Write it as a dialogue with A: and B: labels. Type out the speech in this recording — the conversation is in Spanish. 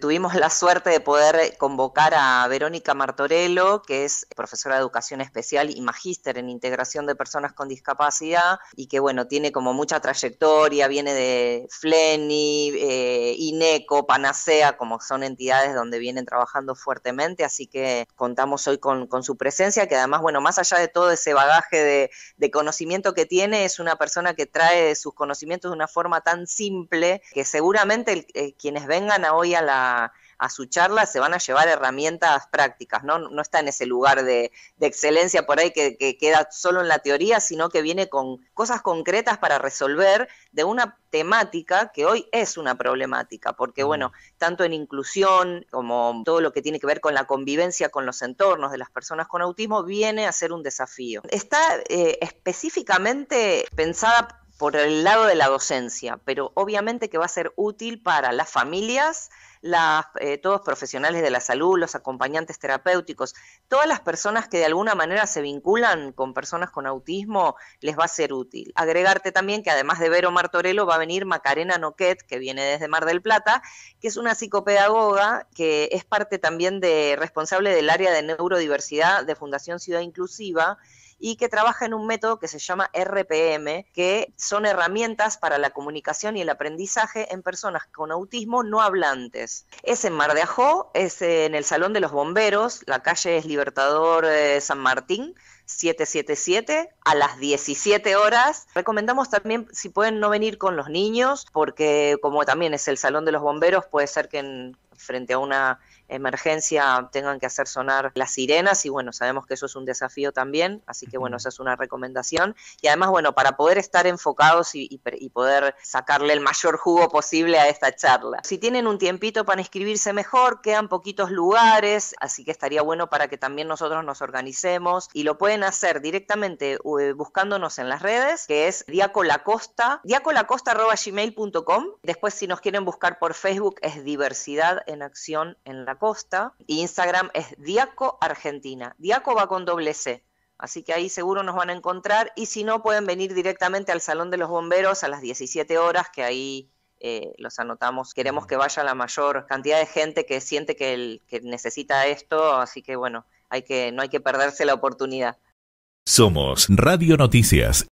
A: Tuvimos la suerte de poder eh, convocar a Verónica Martorello, que es profesora de educación especial y magíster en integración de personas con discapacidad y que, bueno, tiene como mucha trayectoria, viene de Fleni, eh, INECO, Panacea, como son entidades donde vienen trabajando fuertemente, así que contamos hoy con, su presencia, que además, bueno, más allá de todo ese bagaje de, conocimiento que tiene, es una persona que trae sus conocimientos de una forma tan simple que seguramente eh, quienes vengan hoy a la a su charla se van a llevar herramientas prácticas, ¿no? No está en ese lugar de, de excelencia por ahí que, queda solo en la teoría, sino que viene con cosas concretas para resolver de una temática que hoy es una problemática, porque bueno, tanto en inclusión como todo lo que tiene que ver con la convivencia con los entornos de las personas con autismo viene a ser un desafío. Está eh, específicamente pensada por el lado de la docencia, pero obviamente que va a ser útil para las familias, las, eh, todos profesionales de la salud, los acompañantes terapéuticos, todas las personas que de alguna manera se vinculan con personas con autismo, les va a ser útil. Agregarte también que además de Vero Martorello va a venir Macarena Noquet, que viene desde Mar del Plata, que es una psicopedagoga que es parte también de responsable del área de neurodiversidad de Fundación Ciudad Inclusiva y que trabaja en un método que se llama RPM, que son herramientas para la comunicación y el aprendizaje en personas con autismo no hablantes. Es en Mar de Ajó, es en el Salón de los Bomberos, la calle es Libertador eh, San Martín, 777 a las 17 horas. Recomendamos también si pueden no venir con los niños, porque como también es el Salón de los Bomberos, puede ser que en, frente a una emergencia tengan que hacer sonar las sirenas y bueno, sabemos que eso es un desafío también, así que bueno, esa es una recomendación. Y además, bueno, para poder estar enfocados y, poder sacarle el mayor jugo posible a esta charla. Si tienen un tiempito para inscribirse mejor, quedan poquitos lugares, así que estaría bueno para que también nosotros nos organicemos y lo pueden hacer directamente eh, buscándonos en las redes, que es diacolacosta, diacolacosta.gmail.com. Después, si nos quieren buscar por Facebook, es diversidad en acción en la Costa, Instagram es Diaco Argentina. Diaco va con doble C. Así que ahí seguro nos van a encontrar y si no pueden venir directamente al Salón de los Bomberos a las 17 horas, que ahí eh, los anotamos. Queremos que vaya la mayor cantidad de gente que siente que, el, necesita esto, así que bueno, no hay que perderse la oportunidad. Somos Radio Noticias.